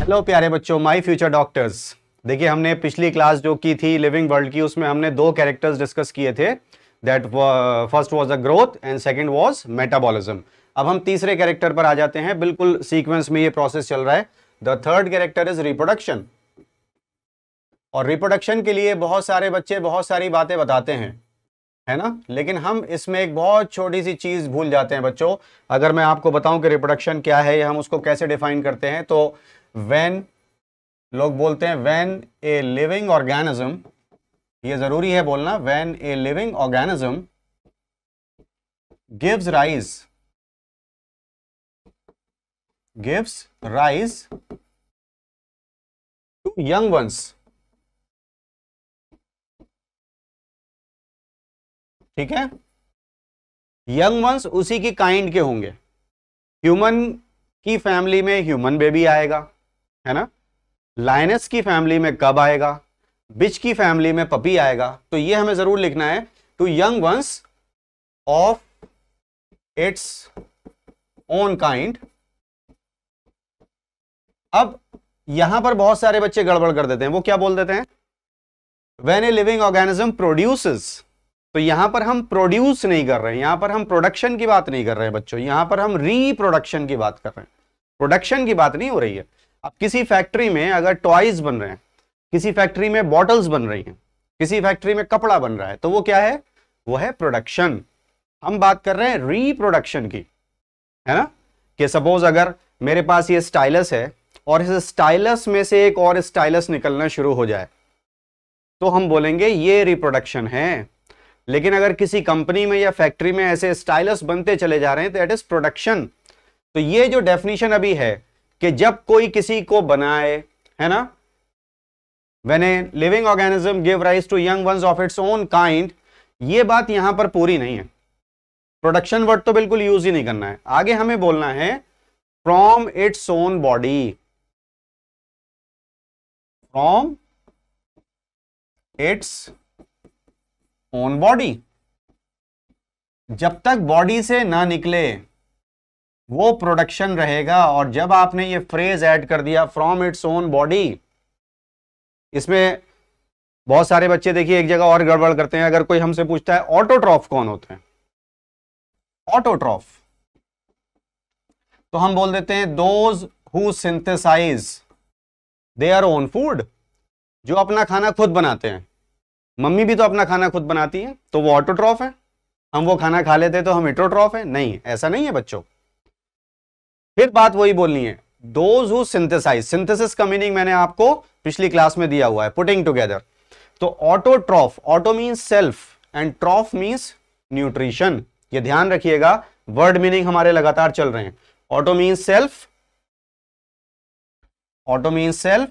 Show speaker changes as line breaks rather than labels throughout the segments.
Hello प्यारे बच्चों my future doctors देखिए हमने पिछली क्लास जो की थी लिविंग वर्ल्ड की उसमें हमने दो कैरेक्टर्स डिस्कस किए थे that first was a growth and second was metabolism अब हम तीसरे कैरेक्टर पर आ जाते हैं बिल्कुल सीक्वेंस में ये प्रोसेस चल रहा है the third character is reproduction और रिप्रोडक्शन के लिए बहुत सारे बच्चे बहुत सारी बातें बताते हैं है ना लेकिन हम इसमें एक बहुत छोटी सी चीज़ भूल जाते हैं बच्चों अगर मैं आपको बताऊं कि रिप्रोडक्शन क्या है या हम उसको कैसे डिफाइन करते हैं तो व्हेन लोग बोलते हैं व्हेन ए लिविंग ऑर्गेनिज्म ये ज़रूरी है बोलना when a living organism gives rise
gives rise to young ones ठीक है यंग वंस उसी की काइंड के होंगे
ह्यूमन की फैमिली में ह्यूमन बेबी आएगा है ना लाइनस की फैमिली में कब आएगा बिच की फैमिली में पपी आएगा तो ये हमें जरूर लिखना है to young ones of its own kind अब यहां पर बहुत सारे बच्चे गड़बड़ कर देते हैं वो क्या बोल देते हैं when a living organism produces तो यहां पर हम प्रोड्यूस नहीं कर रहे हैं यहां पर हम प्रोडक्शन की बात नहीं कर रहे हैं बच्चों यहां पर हम रीप्रोडक्शन की बात कर रहे हैं प्रोडक्शन की बात नहीं हो रही है अब किसी फैक्ट्री में अगर टॉयज बन रहे हैं किसी फैक्ट्री में बॉटल्स बन रही हैं किसी फैक्ट्री में कपड़ा बन रहा है तो वो क्या है वो है प्रोडक्शन हम बात कर रहे हैं रीप्रोडक्शन की है ना कि सपोज अगर मेरे पास ये स्टाइलस है और इस स्टाइलस में से एक और स्टाइलस निकलना शुरू हो जाए तो हम बोलेंगे ये रिप्रोडक्शन है लेकिन अगर किसी कंपनी में या फैक्ट्री में ऐसे स्टाइलस बनते चले जा रहे हैं तो दैट इज प्रोडक्शन तो ये जो डेफिनेशन अभी है कि जब कोई किसी को बनाए है ना when a living organism give rise to young ones of its own kind ये बात यहां पर पूरी नहीं है प्रोडक्शन वर्ड तो बिल्कुल यूज ही नहीं करना है आगे हमें बोलना है from its own body from its own body जब तक बॉडी से ना निकले वो प्रोडक्शन रहेगा और जब आपने ये फ्रेज ऐड कर दिया फ्रॉम इट्स ओन बॉडी इसमें बहुत सारे बच्चे देखिए एक जगह और गड़बड़ करते हैं अगर कोई हमसे पूछता है ऑटोट्रॉफ कौन होते हैं ऑटोट्रॉफ तो हम बोल देते हैं those who synthesise their own food जो अपना खाना खुद बनाते हैं मम्मी भी तो अपना खाना खुद बनाती है तो वो ऑटोट्रॉफ है हम वो खाना खा लेते तो हम इटोट्रॉफ है नहीं ऐसा नहीं है बच्चों फिर बात वही बोलनी है दोज हु सिंथेसाइज सिंथेसिस का मीनिंग मैंने आपको पिछली क्लास में दिया हुआ है पुटिंग टूगेदर तो autotroph auto means self and troph means nutrition ये ध्यान रखिएगा वर्ड मीनिंग हमारे लगातार चल रहे हैं auto means self auto means self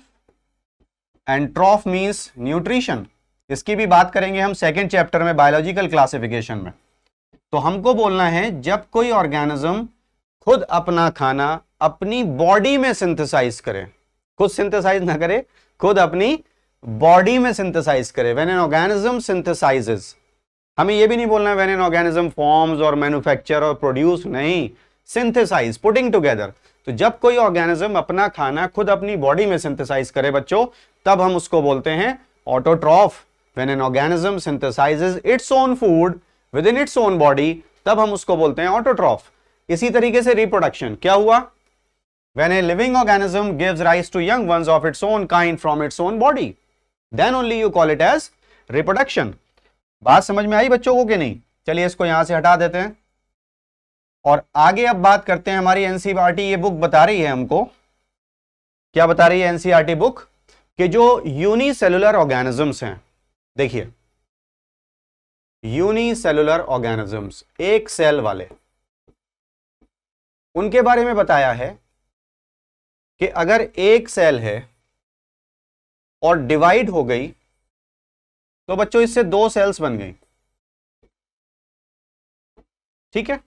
and troph means nutrition इसकी भी बात करेंगे हम सेकेंड चैप्टर में बायोलॉजिकल क्लासिफिकेशन में तो हमको बोलना है जब कोई ऑर्गेनिज्म खुद अपना खाना अपनी बॉडी में सिंथेसाइज करे खुद सिंथेसाइज ना करे खुद अपनी बॉडी में सिंथेसाइज करे वेन एन ऑर्गेनिज्म सिंथेसाइजेस हमें यह भी नहीं बोलना वेन एन ऑर्गेनिज्म फॉर्म्स और मैन्युफैक्चर और प्रोड्यूस नहीं सिंथेसाइज पुटिंग टुगेदर तो जब कोई ऑर्गेनिज्म अपना खाना खुद अपनी बॉडी में सिंथेसाइज करे बच्चों तब हम उसको बोलते हैं autotroph when an organism synthesizes its own food within its own body तब हम उसको बोलते हैं ऑटोट्रॉफ इसी तरीके से रिप्रोडक्शन क्या हुआ when a living organism gives rise to young ones of its own kind from its own body then only you call it as reproduction बात समझ में आई बच्चों को कि नहीं चलिए इसको यहां से हटा देते हैं और आगे अब बात करते हैं हमारी एनसीईआरटी ये बुक बता रही है हमको क्या बता रही है एनसीईआरटी बुक कि जो यूनिसेलुलर ऑर्गेनिजम्स हैं देखिए यूनिसेलुलर ऑर्गेनिजम्स एक सेल वाले उनके बारे में बताया है कि अगर एक सेल है
और डिवाइड हो गई तो बच्चों इससे दो सेल्स बन गई
ठीक है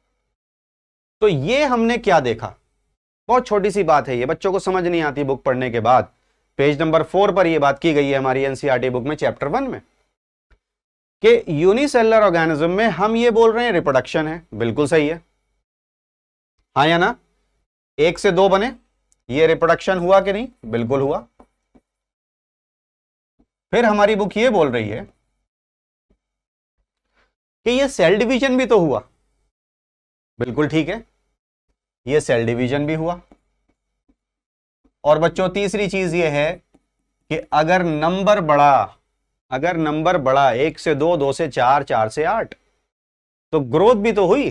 तो ये हमने क्या देखा बहुत छोटी सी बात है ये बच्चों को समझ नहीं आती बुक पढ़ने के बाद पेज नंबर फोर पर यह बात की गई है हमारी एनसीआरटी बुक e में चैप्टर वन में कि यूनिसेलर ऑर्गेनिज्म में हम ये बोल रहे हैं रिप्रोडक्शन है बिल्कुल सही है हाँ या ना एक से दो बने ये रिप्रोडक्शन हुआ कि नहीं बिल्कुल हुआ फिर हमारी बुक ये बोल रही है कि ये सेल डिवीजन भी तो हुआ बिल्कुल ठीक है ये सेल डिवीजन भी हुआ और बच्चों तीसरी चीज ये है कि अगर नंबर बड़ा अगर नंबर बढ़ा एक से दो दो से चार चार से आठ तो ग्रोथ भी तो हुई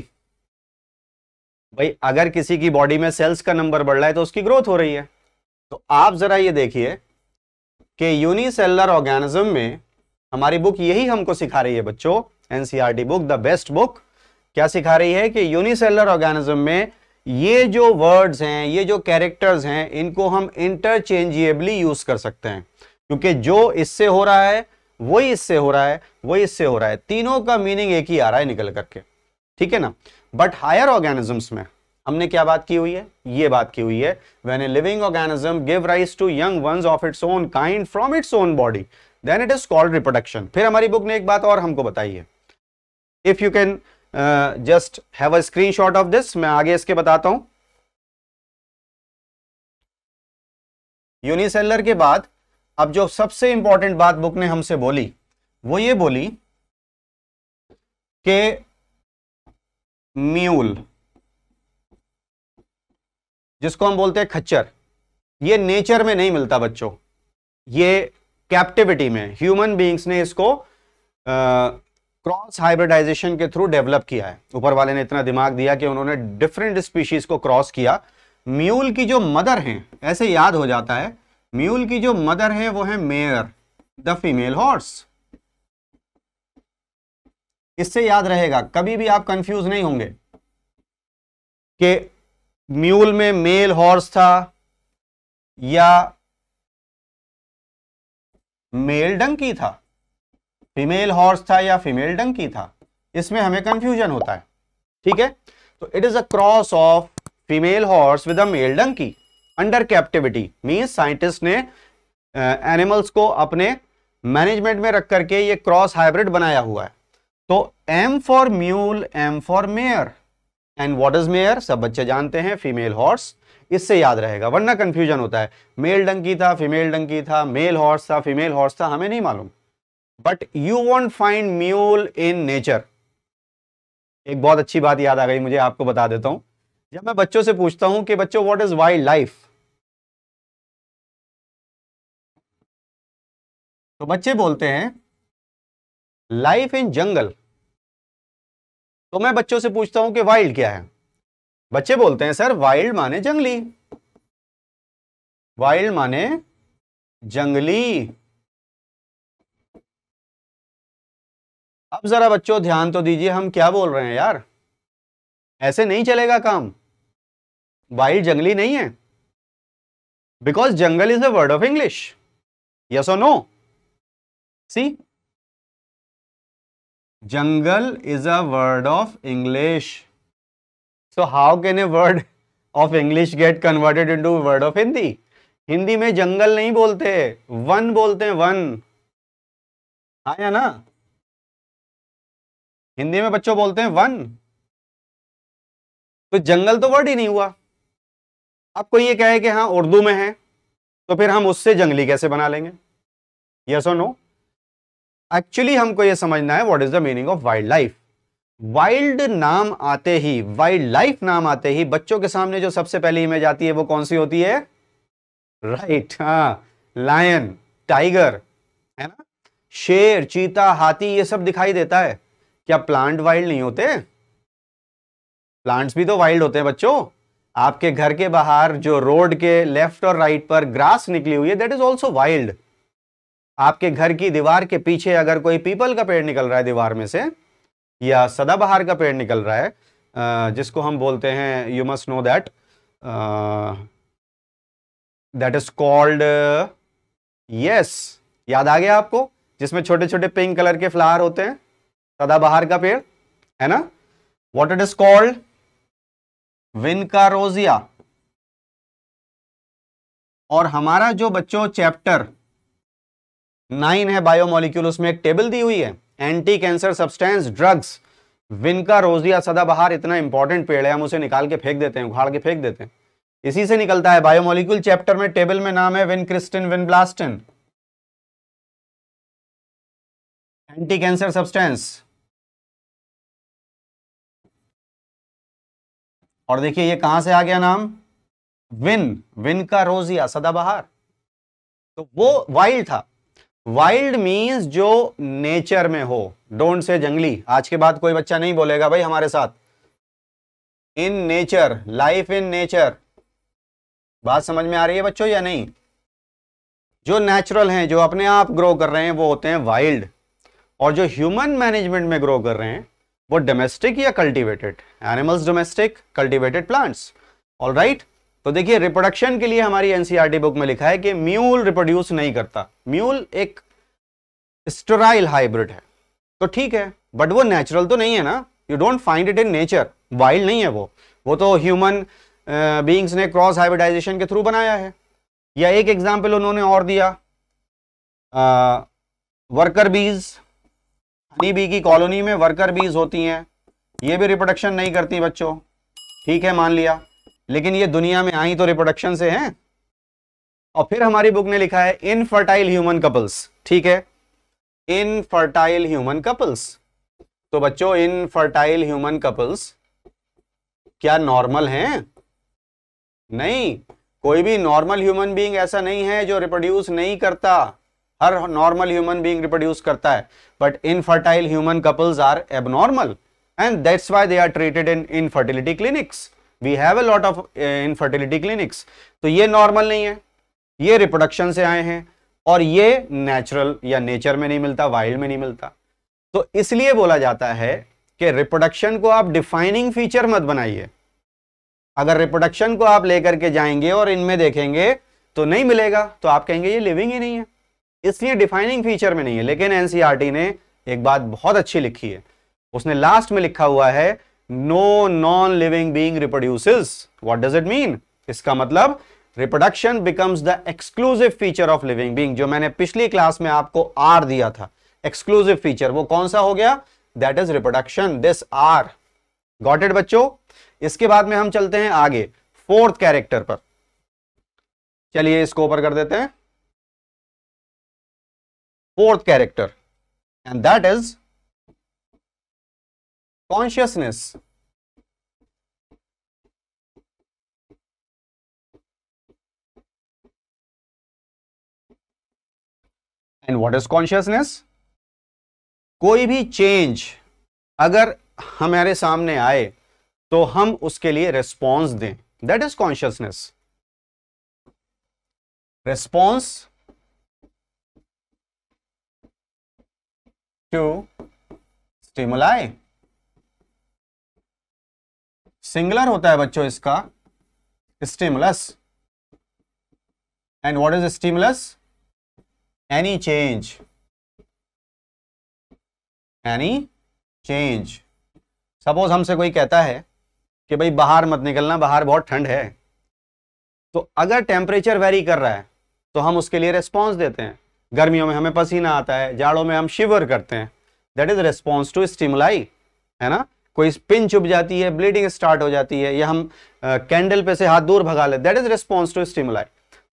भाई अगर किसी की बॉडी में सेल्स का नंबर बढ़ रहा है तो उसकी ग्रोथ हो रही है तो आप जरा ये देखिए कि यूनिसेलर ऑर्गेनिज्म में हमारी बुक यही हमको सिखा रही है बच्चों NCERT book the best book क्या सिखा रही है कि यूनिसेलर ऑर्गेनिज्म में ये जो वर्ड्स हैं ये जो कैरेक्टर्स हैं इनको हम इंटरचेंजिएबली यूज कर सकते हैं क्योंकि जो इससे हो रहा है वही इससे हो रहा है वही इससे हो रहा है तीनों का मीनिंग एक ही आ रहा है निकल करके ठीक है ना बट हायर ऑर्गेनिजम्स में हमने क्या बात की हुई है ये बात की हुई है when a living organism give rise to young ones of its own kind from its own body then it is called reproduction फिर हमारी बुक ने एक बात और हमको बताई है if you can just have a screenshot of this मैं आगे इसके
बताता हूं यूनिसेलर के
बाद अब जो सबसे इंपॉर्टेंट बात बुक ने हमसे बोली वो ये बोली कि म्यूल जिसको हम बोलते हैं खच्चर ये नेचर में नहीं मिलता बच्चों ये कैप्टिविटी में ह्यूमन बींग्स ने इसको क्रॉस हाइब्रिडाइजेशन के थ्रू डेवलप किया है ऊपर वाले ने इतना दिमाग दिया कि उन्होंने डिफरेंट स्पीशीज को क्रॉस किया म्यूल की जो मदर हैं ऐसे याद हो जाता है म्यूल की जो मदर है वो है मेयर द फीमेल हॉर्स इससे याद रहेगा कभी भी आप कंफ्यूज नहीं होंगे कि म्यूल में मेल हॉर्स था या मेल डंकी था फीमेल हॉर्स था या फीमेल डंकी था इसमें हमें कंफ्यूजन होता है ठीक है तो it is a cross of female horse with a male donkey under captivity mean scientist ने एनिमल्स uh, को अपने मैनेजमेंट में रख करके ये क्रॉस हाइब्रिड बनाया हुआ है तो M for mule M for mare and what is mare सब बच्चे जानते हैं फीमेल हॉर्स इससे याद रहेगा वरना कंफ्यूजन होता है मेल डंकी था फीमेल डंकी था मेल हॉर्स था फीमेल हॉर्स था हमें नहीं मालूम but you won't find mule in nature एक बहुत अच्छी बात याद आ गई मुझे आपको बता देता हूं जब मैं बच्चों से पूछता हूं कि बच्चों व्हाट इज वाइल्ड लाइफ
तो बच्चे बोलते हैं लाइफ इन जंगल तो मैं बच्चों से पूछता हूं कि वाइल्ड क्या है बच्चे बोलते हैं सर वाइल्ड माने जंगली वाइल्ड माने जंगली अब
जरा बच्चों ध्यान तो दीजिए हम क्या बोल रहे हैं यार ऐसे नहीं चलेगा काम वाइल्ड जंगली नहीं है because jungle is a word of English
yes और no see
jungle is a word of English so how can a word of English get converted to word of Hindi Hindi में जंगल नहीं बोलते वन बोलते हैं वन हाँ या ना
हिंदी में बच्चों बोलते हैं वन तो जंगल तो वर्ड ही
नहीं हुआ अब कोई ये कहे कि हाँ उर्दू में है तो फिर हम उससे जंगली कैसे बना लेंगे यस और नो एक्चुअली हमको ये समझना है what is the meaning of wild life wild नाम आते ही वाइल्ड लाइफ नाम आते ही बच्चों के सामने जो सबसे पहली इमेज आती है वो कौन सी होती है राइट right, हाँ लायन टाइगर है ना शेर चीता हाथी ये सब दिखाई देता है क्या प्लांट वाइल्ड नहीं होते प्लांट्स भी तो वाइल्ड होते हैं बच्चों आपके घर के बाहर जो रोड के लेफ्ट और राइट पर ग्रास निकली हुई है दैट इज ऑल्सो वाइल्ड आपके घर की दीवार के पीछे अगर कोई पीपल का पेड़ निकल रहा है दीवार में से या सदाबहार का पेड़ निकल रहा है जिसको हम बोलते हैं you must know that that is called yes याद आ गया आपको जिसमें छोटे छोटे पिंक कलर के फ्लावर होते हैं सदाबहार का पेड़ है ना what it is called
rosea और हमारा जो बच्चों चैप्टर
नाइन है बायोमोलिक्यूल उसमें एक टेबल दी हुई है anti cancer substance drugs vinca rosea सदाबहार इतना इंपॉर्टेंट पेड़ है हम उसे निकाल के फेंक देते हैं उखाड़ के फेंक देते हैं इसी से निकलता है बायोमोलिक्यूल चैप्टर में टेबल में नाम है vincristine vinblastine anti cancer substance
और देखिए ये कहां
से आ गया नाम विन विन का रोजिया सदाबहार तो वो वाइल्ड था वाइल्ड मींस जो नेचर में हो डोंट से जंगली आज के बाद कोई बच्चा नहीं बोलेगा भाई हमारे साथ in nature life in nature बात समझ में आ रही है बच्चों या नहीं जो नेचुरल हैं जो अपने आप ग्रो कर रहे हैं वो होते हैं वाइल्ड और जो ह्यूमन मैनेजमेंट में ग्रो कर रहे हैं वो डोमेस्टिक या cultivated animals domestic cultivated plants all तो देखिए रिप्रोडक्शन के लिए हमारी एनसीईआरटी बुक e में लिखा है कि म्यूल रिप्रोड्यूस नहीं करता म्यूल एक स्टोराइल हाइब्रिड है तो ठीक है बट वो नेचुरल तो नहीं है ना you don't find it in nature wild नहीं है वो वो तो ह्यूमन बींग्स uh, ने क्रॉस हाइब्रिडाइजेशन के थ्रू बनाया है या एक एग्जाम्पल उन्होंने और दिया worker uh, bees honey bee की कॉलोनी में वर्कर बीज होती हैं ये भी रिप्रोडक्शन नहीं करती बच्चों ठीक है मान लिया लेकिन ये दुनिया में आई तो रिप्रोडक्शन से हैं और फिर हमारी बुक ने लिखा है इनफर्टाइल ह्यूमन कपल्स ठीक है इनफर्टाइल ह्यूमन कपल्स तो बच्चों इनफर्टाइल ह्यूमन कपल्स क्या नॉर्मल हैं नहीं कोई भी नॉर्मल ह्यूमन बीइंग ऐसा नहीं है जो रिप्रोड्यूस नहीं करता हर नॉर्मल ह्यूमन बींग रिप्रोड्यूस करता है but infertile human couples are abnormal and that's why they are treated in infertility clinics we have a lot of infertility clinics तो ये नॉर्मल नहीं है ये रिप्रोडक्शन से आए हैं और ये नेचुरल या नेचर में नहीं मिलता वाइल्ड में नहीं मिलता तो इसलिए बोला जाता है कि रिप्रोडक्शन को आप डिफाइनिंग फीचर मत बनाइए अगर रिप्रोडक्शन को आप लेकर के जाएंगे और इनमें देखेंगे तो नहीं मिलेगा तो आप कहेंगे ये लिविंग ही नहीं है इसलिए डिफाइनिंग फीचर में नहीं है लेकिन एनसीईआरटी e ने एक बात बहुत अच्छी लिखी है उसने लास्ट में लिखा हुआ है no non living being reproduces what does it mean इसका मतलब reproduction becomes the exclusive feature of living being जो मैंने पिछली क्लास में आपको आर दिया था एक्सक्लूसिव फीचर वो कौन सा हो गया that is reproduction this are gotted it बच्चों इसके बाद में हम चलते हैं आगे फोर्थ कैरेक्टर पर चलिए इसको ऊपर कर देते हैं
fourth character and that is consciousness.
And what is consciousness? कोई भी चेंज अगर हमारे सामने आए तो हम उसके लिए रेस्पॉन्स दें that is consciousness response to stimuli. Singular होता है बच्चों इसका stimulus and what is stimulus?
Any change any
change suppose हमसे कोई कहता है कि भाई बाहर मत निकलना बाहर बहुत ठंड है तो अगर टेम्परेचर वेरी कर रहा है तो हम उसके लिए रेस्पॉन्स देते हैं गर्मियों में हमें पसीना आता है जाड़ों में हम शिवर करते हैं that is response to stimuli है ना कोई पिन चुप जाती है ब्लीडिंग स्टार्ट हो जाती है या हम कैंडल पे से हाथ दूर भगा ले that is response to stimuli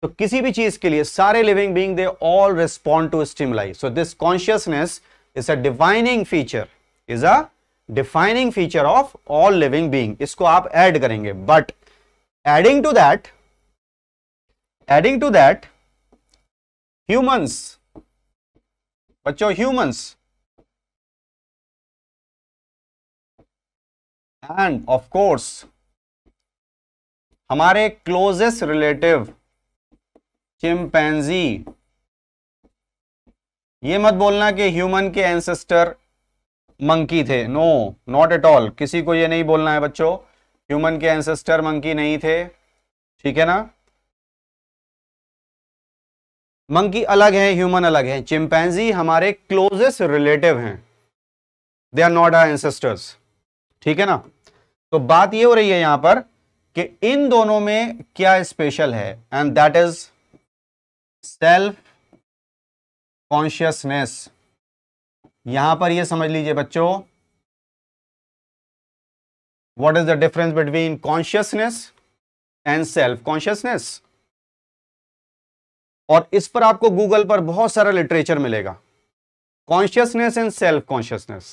तो किसी भी चीज के लिए सारे living being they all respond to stimuli so this consciousness is a defining feature is a defining feature of all living being इसको आप एड करेंगे but adding to that adding to that
humans बच्चों humans and of course
हमारे closest relative chimpanzee ये मत बोलना कि human के एंसेस्टर मंकी थे नो नॉट एट ऑल किसी को ये नहीं बोलना है बच्चों ह्यूमन के एंसेस्टर मंकी नहीं थे ठीक है ना मंकी अलग है ह्यूमन अलग है चिंपैंजी हमारे क्लोजेस्ट रिलेटिव हैं they are not our ancestors ठीक है ना तो बात ये हो रही है यहां पर कि इन दोनों में क्या स्पेशल है and that is self consciousness यहां पर ये समझ लीजिए बच्चों
what is the difference between consciousness
and self consciousness और इस पर आपको गूगल पर बहुत सारा लिटरेचर मिलेगा consciousness and self consciousness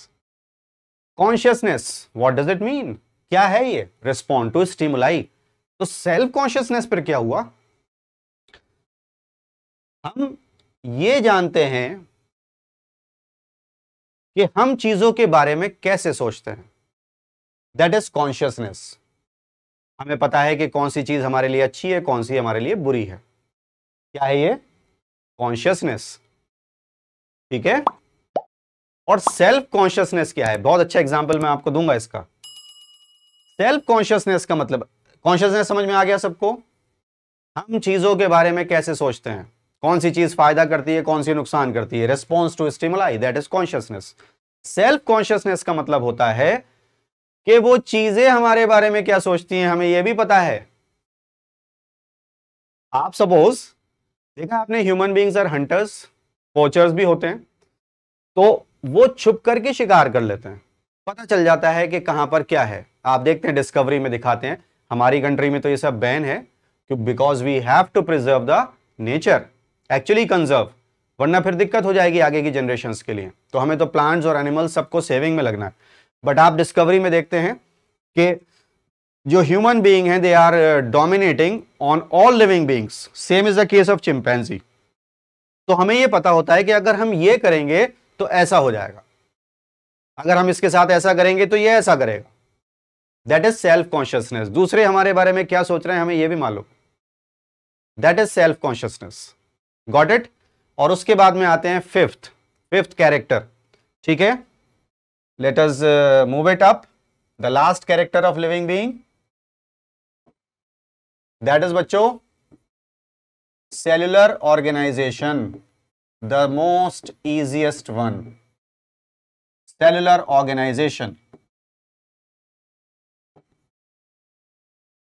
consciousness what does it mean क्या है ये रिस्पॉन्ड टू स्टीमुलाई तो सेल्फ कॉन्शियसनेस पर क्या हुआ हम
ये जानते हैं कि हम चीजों के बारे
में कैसे सोचते हैं दैट इज कॉन्शियसनेस हमें पता है कि कौन सी चीज हमारे लिए अच्छी है कौन सी हमारे लिए बुरी है क्या है ये कॉन्शियसनेस ठीक है और सेल्फ कॉन्शियसनेस क्या है बहुत अच्छा एग्जाम्पल मैं आपको दूंगा इसका सेल्फ कॉन्शियसनेस का मतलब कॉन्शियसनेस समझ में आ गया सबको हम चीजों के बारे में कैसे सोचते हैं कौन सी चीज फायदा करती है कौन सी नुकसान करती है response to stimuli that is consciousness self consciousness का मतलब होता है कि वो चीजें हमारे बारे में क्या सोचती हैं हमें यह भी पता है आप सपोज देखा आपने human beings are hunters poachers भी होते हैं तो वो छुप करके शिकार कर लेते हैं पता चल जाता है कि कहाँ पर क्या है आप देखते हैं डिस्कवरी में दिखाते हैं हमारी कंट्री में तो ये सब बैन है because we have to preserve the nature actually conserve वरना फिर दिक्कत हो जाएगी आगे की जनरेशन के लिए तो हमें तो प्लांट्स और एनिमल्स सबको सेविंग में लगना है बट आप डिस्कवरी में देखते हैं कि जो ह्यूमन बीइंग है they are dominating on all living beings same is the case of chimpanzee तो हमें यह पता होता है कि अगर हम ये करेंगे तो ऐसा हो जाएगा अगर हम इसके साथ ऐसा करेंगे तो यह ऐसा करेगा दैट इज सेल्फ कॉन्शियसनेस दूसरे हमारे बारे में क्या सोच रहे हैं हमें यह भी मालूम that is self consciousness got it और उसके बाद में आते हैं फिफ्थ फिफ्थ कैरेक्टर ठीक है let us move it up the last character of living being that is बच्चों cellular organisation
the most easiest one cellular organisation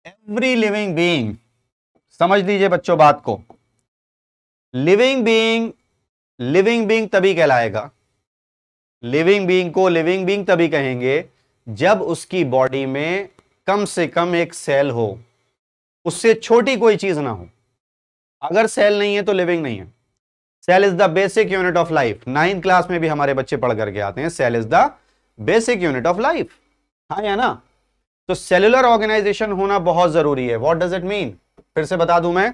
every
living being समझ लीजिए बच्चों बात को लिविंग बींग लिविंग बींग तभी कहलाएगा लिविंग बींग को लिविंग बींग तभी कहेंगे जब उसकी बॉडी में कम से कम एक सेल हो उससे छोटी कोई चीज ना हो अगर सेल नहीं है तो लिविंग नहीं है cell is the basic unit of life ninth class में भी हमारे बच्चे पढ़ करके आते हैं cell is the basic unit of life हाँ या ना तो सेलुलर ऑर्गेनाइजेशन होना बहुत जरूरी है वॉट डज इट मीन फिर से बता दू मैं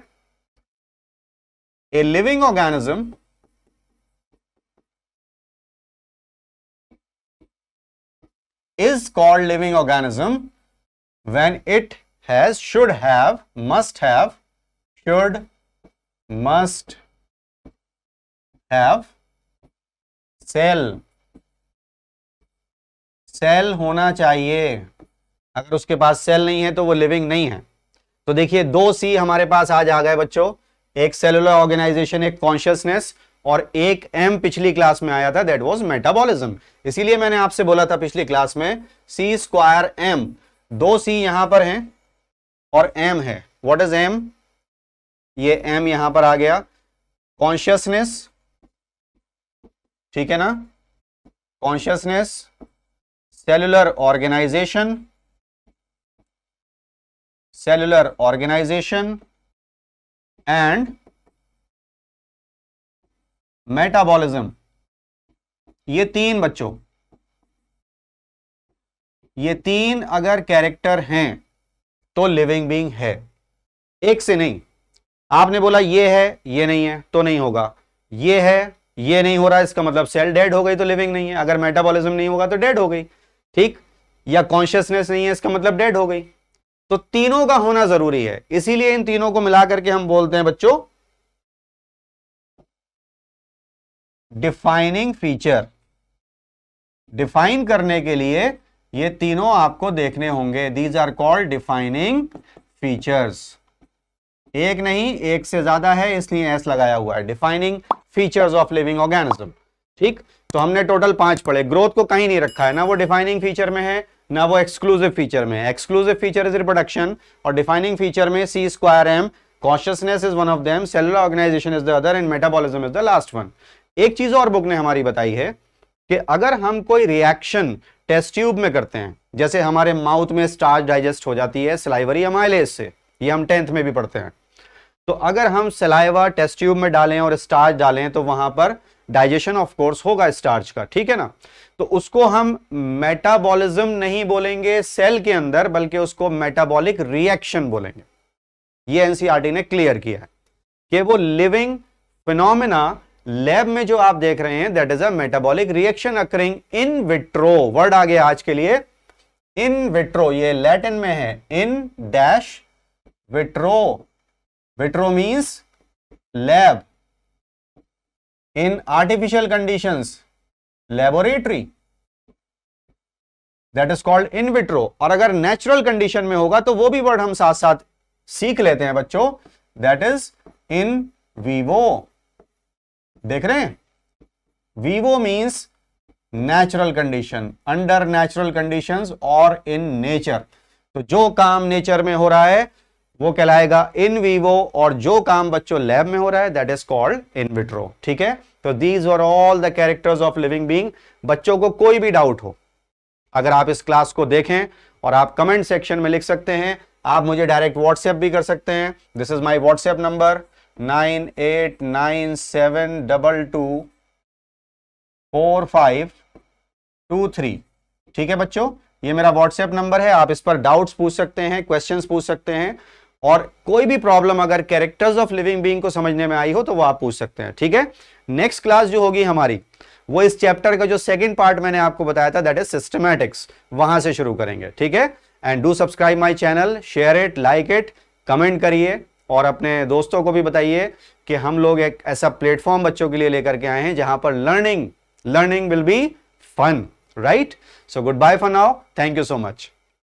a living
organism
is called living organism when it has should have must have should must have cell cell होना चाहिए अगर उसके पास सेल नहीं है तो वो लिविंग नहीं है तो देखिए दो सी हमारे पास आज आ गए बच्चों एक सेलुलर ऑर्गेनाइजेशन एक कॉन्शियसनेस और एक एम पिछली क्लास में आया था दैट वाज मेटाबॉलिज्म इसीलिए मैंने आपसे बोला था पिछली क्लास में सी स्क्वायर एम दो सी यहां पर हैं और एम है व्हाट इज एम ये एम यहां पर आ गया कॉन्शियसनेस ठीक है ना consciousness
cellular organisation cellular organisation and
metabolism ये तीन बच्चों ये तीन अगर कैरेक्टर हैं तो लिविंग बींग है एक से नहीं आपने बोला ये है ये नहीं है तो नहीं होगा ये है ये नहीं हो रहा इसका मतलब सेल डेड हो गई तो लिविंग नहीं है अगर मेटाबॉलिज्म नहीं होगा तो डेड हो गई ठीक या कॉन्शियसनेस नहीं है इसका मतलब डेड हो गई तो तीनों का होना जरूरी है इसीलिए इन तीनों को मिला करके हम बोलते हैं बच्चों डिफाइनिंग फीचर डिफाइन करने के लिए ये तीनों आपको देखने होंगे these are called defining features एक नहीं एक से ज्यादा है इसलिए एस लगाया हुआ है defining features of living organism ठीक तो हमने टोटल पांच पढ़े ग्रोथ को कहीं नहीं रखा है ना वो डिफाइनिंग फीचर में है ना वो एक्सक्लूसिव फीचर में है एक्सक्लूसिव फीचर इज रिप्रोडक्शन और डिफाइनिंग फीचर में C square M consciousness is one of them cellular organisation is the other and metabolism is the last one एक चीज और बुक ने हमारी बताई है कि अगर हम कोई रिएक्शन टेस्ट ट्यूब में करते हैं जैसे हमारे माउथ में स्टार्च डाइजेस्ट हो जाती है सिलाइवरी अमाइलेज से ये हम टेंथ में भी पढ़ते हैं तो अगर हम सिलाईवा टेस्ट ट्यूब में डालें और स्टार्च डालें तो वहां पर डाइजेशन ऑफ कोर्स होगा स्टार्च का ठीक है ना तो उसको हम मेटाबॉलिज्म नहीं बोलेंगे सेल के अंदर बल्कि उसको मेटाबॉलिक रिएक्शन बोलेंगे ये एनसीआरटी e ने क्लियर किया है कि वो लिविंग फिनोमिना लैब में जो आप देख रहे हैं that is a metabolic reaction occurring in vitro word आ गया आज के लिए इन विट्रो ये लैटिन में है in dash vitro vitro means lab in artificial conditions laboratory that is called in vitro और अगर नेचुरल कंडीशन में होगा तो वो भी वर्ड हम साथ साथ सीख लेते हैं बच्चों दैट इज इन वीवो देख रहे हैं vivo means natural condition under natural conditions और इन नेचर तो जो काम नेचर में हो रहा है वो कहलाएगा इन वीवो और जो काम बच्चों लैब में हो रहा है that is called in vitro ठीक है तो these are all the characters of living being बच्चों को कोई भी डाउट हो अगर आप इस क्लास को देखें और आप कमेंट सेक्शन में लिख सकते हैं आप मुझे डायरेक्ट व्हाट्सएप भी कर सकते हैं this is my WhatsApp number nine eight nine seven double two four five two three ठीक है बच्चों ये मेरा व्हाट्सएप नंबर है आप इस पर डाउट्स पूछ सकते हैं क्वेश्चंस पूछ सकते हैं और कोई भी प्रॉब्लम अगर कैरेक्टर्स ऑफ लिविंग बीइंग को समझने में आई हो तो वो आप पूछ सकते हैं ठीक है नेक्स्ट क्लास जो होगी हमारी वो इस चैप्टर का जो सेकंड पार्ट मैंने आपको बताया था दैट इज सिस्टमैटिक्स वहां से शुरू करेंगे ठीक है and do subscribe my channel share it like it comment करिए और अपने दोस्तों को भी बताइए कि हम लोग एक ऐसा प्लेटफॉर्म बच्चों के लिए लेकर के आए हैं जहां पर learning learning will be fun right so goodbye for now thank you so much